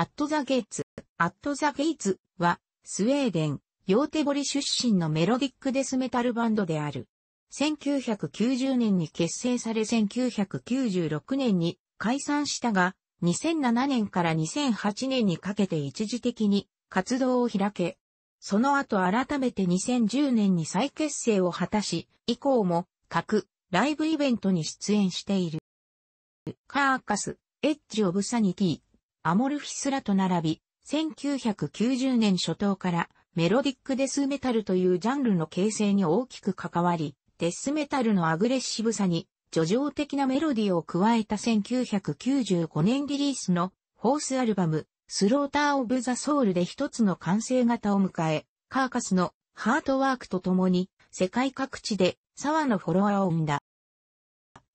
アットザゲイツ、アットザゲイツは、スウェーデン、ヨーテボリ出身のメロディックデスメタルバンドである。1990年に結成され1996年に解散したが、2007年から2008年にかけて一時的に活動を開け、その後改めて2010年に再結成を果たし、以降も各ライブイベントに出演している。カーカス、エッジオブサニティ、アモルフィスらと並び、1990年初頭からメロディックデスメタルというジャンルの形成に大きく関わり、デスメタルのアグレッシブさに、叙情的なメロディを加えた1995年リリースのホースアルバム、スローター・オブ・ザ・ソウルで一つの完成型を迎え、カーカスのハートワークと共に世界各地で沢のフォロワーを生んだ。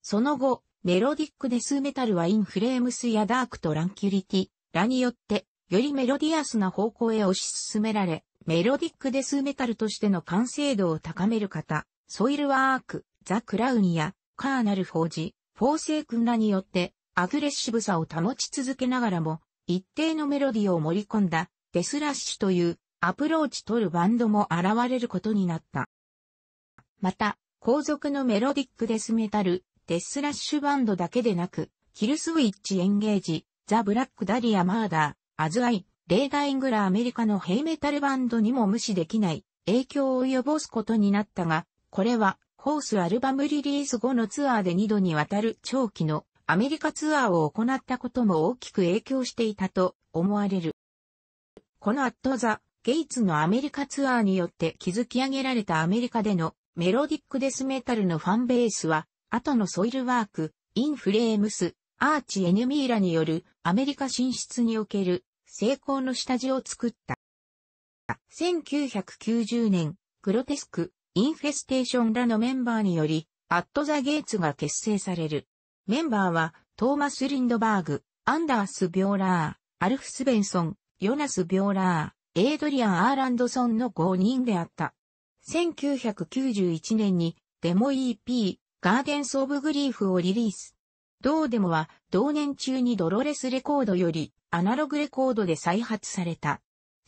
その後、メロディックデスメタルはインフレームスやダークとランキュリティ、らによって、よりメロディアスな方向へ推し進められ、メロディックデスメタルとしての完成度を高める方、ソイルワーク、ザ・クラウニや、カーナル・フォージ、フォーセイ君らによって、アグレッシブさを保ち続けながらも、一定のメロディを盛り込んだ、デスラッシュというアプローチ取るバンドも現れることになった。また、後続のメロディックデスメタル、デスラッシュバンドだけでなく、キルスウィッチエンゲージ、ザ・ブラック・ダリア・マーダー、アズ・アイ、レーダ・イングラアメリカのヘイメタルバンドにも無視できない影響を及ぼすことになったが、これはホースアルバムリリース後のツアーで2度にわたる長期のアメリカツアーを行ったことも大きく影響していたと思われる。このアットザ・ゲイツのアメリカツアーによって築き上げられたアメリカでのメロディックデスメタルのファンベースは後のソイルワーク、インフレームス、アーチエヌミーラによるアメリカ進出における成功の下地を作った。1990年、グロテスク、インフェステーションらのメンバーにより、アット・ザ・ゲイツが結成される。メンバーは、トーマス・リンドバーグ、アンダース・ビョーラー、アルフ・スベンソン、ヨナス・ビョーラー、エイドリアン・アーランドソンの5人であった。1991年に、デモ EP、ガーデンス・オブ・グリーフをリリース。同デモは同年中にドロレスレコードよりアナログレコードで再発された。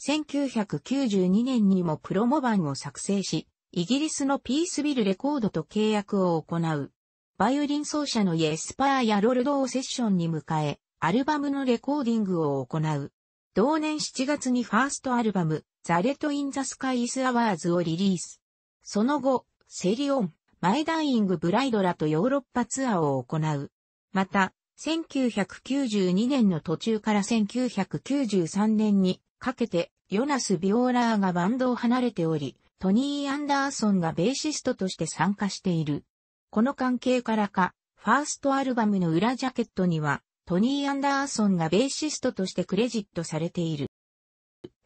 1992年にもプロモ版を作成し、イギリスのピースビルレコードと契約を行う。バイオリン奏者のイエスパーやロルドをセッションに迎え、アルバムのレコーディングを行う。同年7月にファーストアルバム、ザレット・イン・ザ・スカイ・イス・アワーズをリリース。その後、セリオン、マイダイイングブライドらとヨーロッパツアーを行う。また、1992年の途中から1993年にかけて、ヨナス・ビオーラーがバンドを離れており、トニー・アンダーソンがベーシストとして参加している。この関係からか、ファーストアルバムの裏ジャケットには、トニー・アンダーソンがベーシストとしてクレジットされている。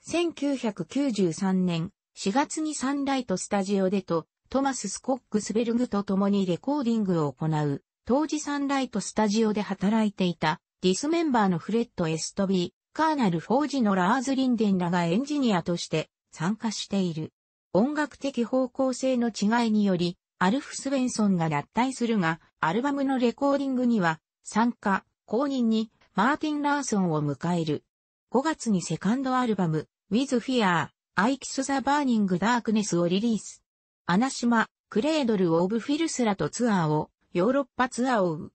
1993年4月にサンライトスタジオでとトマス・スコックスベルグと共にレコーディングを行う、当時サンライトスタジオで働いていた、ディスメンバーのフレッド・エストビー、カーナル・フォージのラーズ・リンデンらがエンジニアとして参加している。音楽的方向性の違いにより、アルフ・スウェンソンが脱退するが、アルバムのレコーディングには、参加、公認に、マーティン・ラーソンを迎える。5月にセカンドアルバム、With Fear, I Kiss the Burning Darkness をリリース。アナシマ、クレードル・オブ・フィルスラとツアーを、ヨーロッパツアーを追う。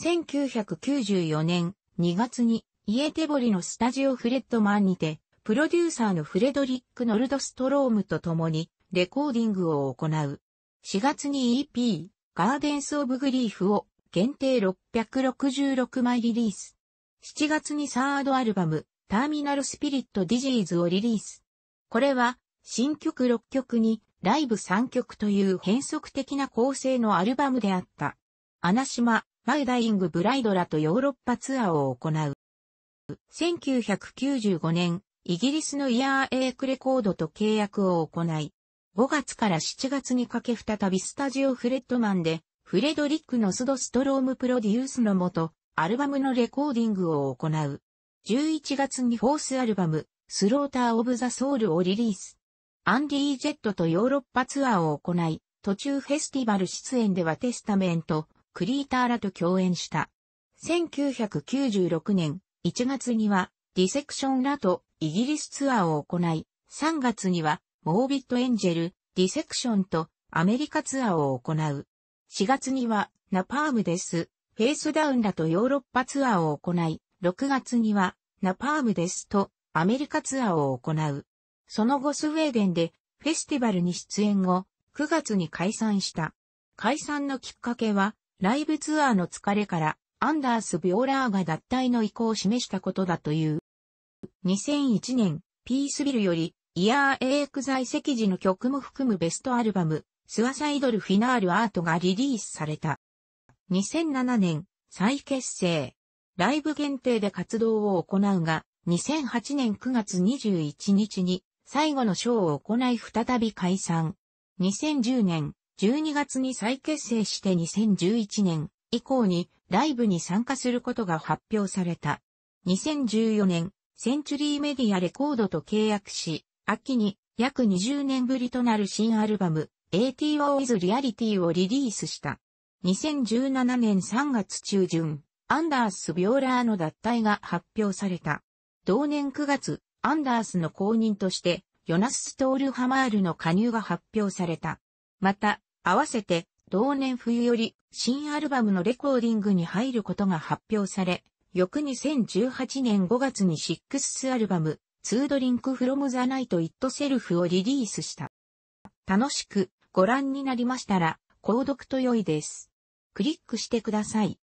1994年2月に、イエテボリのスタジオフレッドマンにて、プロデューサーのフレドリック・ノルドストロームと共に、レコーディングを行う。4月に EP、ガーデンス・オブ・グリーフを、限定666枚リリース。7月にサードアルバム、ターミナル・スピリット・ディジーズをリリース。これは、新曲6曲に、ライブ3曲という変則的な構成のアルバムであった。アナシマ、マウダイング・ブライドラとヨーロッパツアーを行う。1995年、イギリスのイヤーエークレコードと契約を行い、5月から7月にかけ再びスタジオフレッドマンで、フレドリック・ノスドストロームプロデュースのもと、アルバムのレコーディングを行う。11月にフォースアルバム、スローター・オブ・ザ・ソウルをリリース。アンディ・ジェットとヨーロッパツアーを行い、途中フェスティバル出演ではテスタメント、クリーターらと共演した。1996年1月にはディセクションらとイギリスツアーを行い、3月にはモービットエンジェル、ディセクションとアメリカツアーを行う。4月にはナパームです、フェイスダウンらとヨーロッパツアーを行い、6月にはナパームですとアメリカツアーを行う。その後スウェーデンでフェスティバルに出演後、9月に解散した。解散のきっかけは、ライブツアーの疲れから、アンダース・ビオラーが脱退の意向を示したことだという。2001年、ピースビルより、イヤー・エーク在籍時の曲も含むベストアルバム、スワサイドル・フィナール・アートがリリースされた。2007年、再結成。ライブ限定で活動を行うが、2008年9月21日に最後のショーを行い再び解散。2010年12月に再結成して2011年以降にライブに参加することが発表された。2014年、センチュリーメディアレコードと契約し、秋に約20年ぶりとなる新アルバム ATO is Reality をリリースした。2017年3月中旬、アンダース・ビョーラーの脱退が発表された。同年9月、アンダースの後任として、ヨナス・ストールハマールの加入が発表された。また、合わせて、同年冬より、新アルバムのレコーディングに入ることが発表され、翌2018年5月にシックスアルバム、ツードリンクフロムザナイトイットセルフをリリースした。楽しくご覧になりましたら、購読と良いです。クリックしてください。